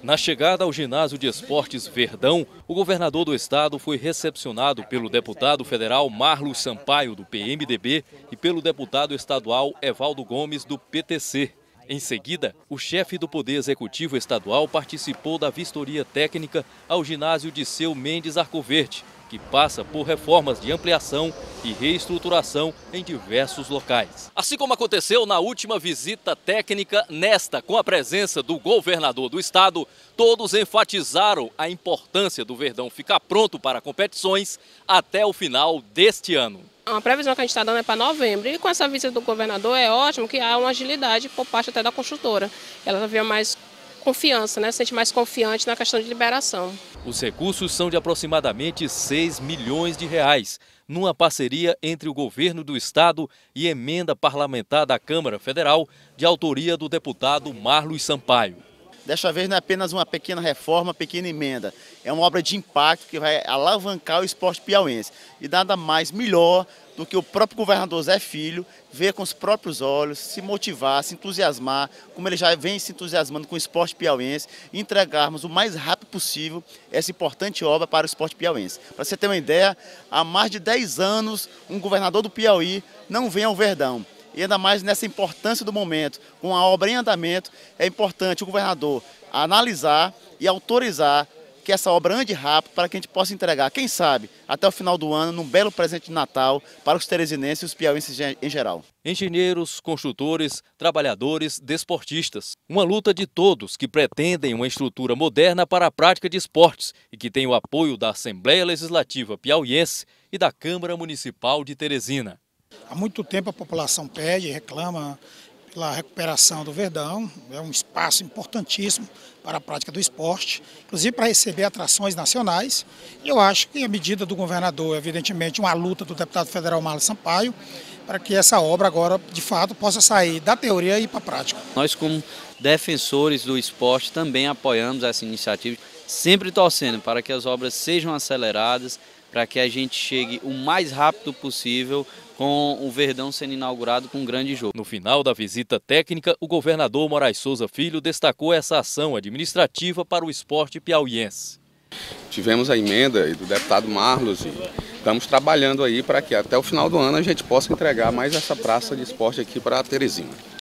Na chegada ao ginásio de esportes Verdão, o governador do estado foi recepcionado pelo deputado federal Marlos Sampaio, do PMDB, e pelo deputado estadual Evaldo Gomes, do PTC. Em seguida, o chefe do Poder Executivo Estadual participou da vistoria técnica ao ginásio de Seu Mendes Arcoverde, que passa por reformas de ampliação e reestruturação em diversos locais. Assim como aconteceu na última visita técnica, nesta, com a presença do governador do estado, todos enfatizaram a importância do Verdão ficar pronto para competições até o final deste ano. A previsão que a gente está dando é para novembro. E com essa visita do governador é ótimo que há uma agilidade por parte até da construtora. Ela havia mais confiança, né? Se sente mais confiante na questão de liberação. Os recursos são de aproximadamente 6 milhões de reais, numa parceria entre o governo do estado e emenda parlamentar da Câmara Federal, de autoria do deputado Marlos Sampaio. Desta vez não é apenas uma pequena reforma, pequena emenda. É uma obra de impacto que vai alavancar o esporte piauense. E nada mais melhor do que o próprio governador Zé Filho ver com os próprios olhos, se motivar, se entusiasmar, como ele já vem se entusiasmando com o esporte piauense, e entregarmos o mais rápido possível essa importante obra para o esporte piauense. Para você ter uma ideia, há mais de 10 anos um governador do Piauí não vem ao Verdão e ainda mais nessa importância do momento, com a obra em andamento, é importante o governador analisar e autorizar que essa obra ande rápido para que a gente possa entregar, quem sabe, até o final do ano, num belo presente de Natal para os teresinenses e os piauenses em geral. Engenheiros, construtores, trabalhadores, desportistas. Uma luta de todos que pretendem uma estrutura moderna para a prática de esportes e que tem o apoio da Assembleia Legislativa Piauiense e da Câmara Municipal de Teresina. Há muito tempo a população pede, reclama pela recuperação do Verdão, é um espaço importantíssimo para a prática do esporte, inclusive para receber atrações nacionais. E eu acho que a medida do governador, é evidentemente, uma luta do deputado federal Marlos Sampaio, para que essa obra agora, de fato, possa sair da teoria e ir para a prática. Nós, como defensores do esporte, também apoiamos essa iniciativa, sempre torcendo para que as obras sejam aceleradas, para que a gente chegue o mais rápido possível com o Verdão sendo inaugurado com um grande jogo. No final da visita técnica, o governador Moraes Souza Filho destacou essa ação administrativa para o esporte piauiense. Tivemos a emenda do deputado Marlos e estamos trabalhando aí para que até o final do ano a gente possa entregar mais essa praça de esporte aqui para a Teresina.